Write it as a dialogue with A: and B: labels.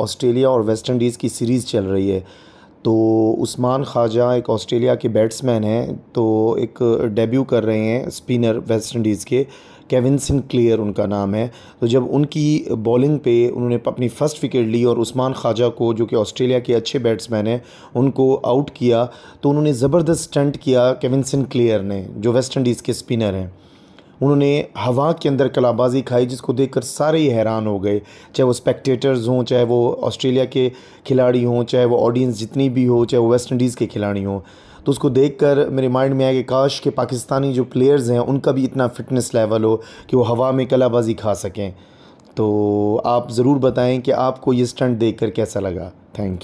A: Australia और West Indies की series चल रही है तो उस्मान ख्वाजा एक ऑस्ट्रेलिया के बैट्समैन हैं तो एक डेब्यू कर रहे हैं स्पिनर वेस्ट इंडीज़ के केविन क्लियर उनका नाम है तो जब उनकी बॉलिंग पे उन्होंने अपनी फ़र्स्ट विकेट ली और उस्मान ख्वाजा को जो कि ऑस्ट्रेलिया के अच्छे बैट्समैन हैं उनको आउट किया तो उन्होंने ज़बरदस्त स्टंट किया केविन क्लियर ने जो वेस्ट इंडीज़ के स्पिनर हैं उन्होंने हवा के अंदर कलाबाजी खाई जिसको देखकर सारे ही हैरान हो गए चाहे वो स्पेक्टेटर्स हों चाहे वो ऑस्ट्रेलिया के खिलाड़ी हों चाहे वो ऑडियंस जितनी भी हो चाहे वो वेस्ट इंडीज़ के खिलाड़ी हों तो उसको देख कर मेरे माइंड में आया कि काश के पाकिस्तानी जो प्लेयर्स हैं उनका भी इतना फ़िटनेस लेवल हो कि वो हवा में कलाबाजी खा सकें तो आप ज़रूर बताएँ कि आपको ये स्टंट देख कर कैसा लगा थैंक यू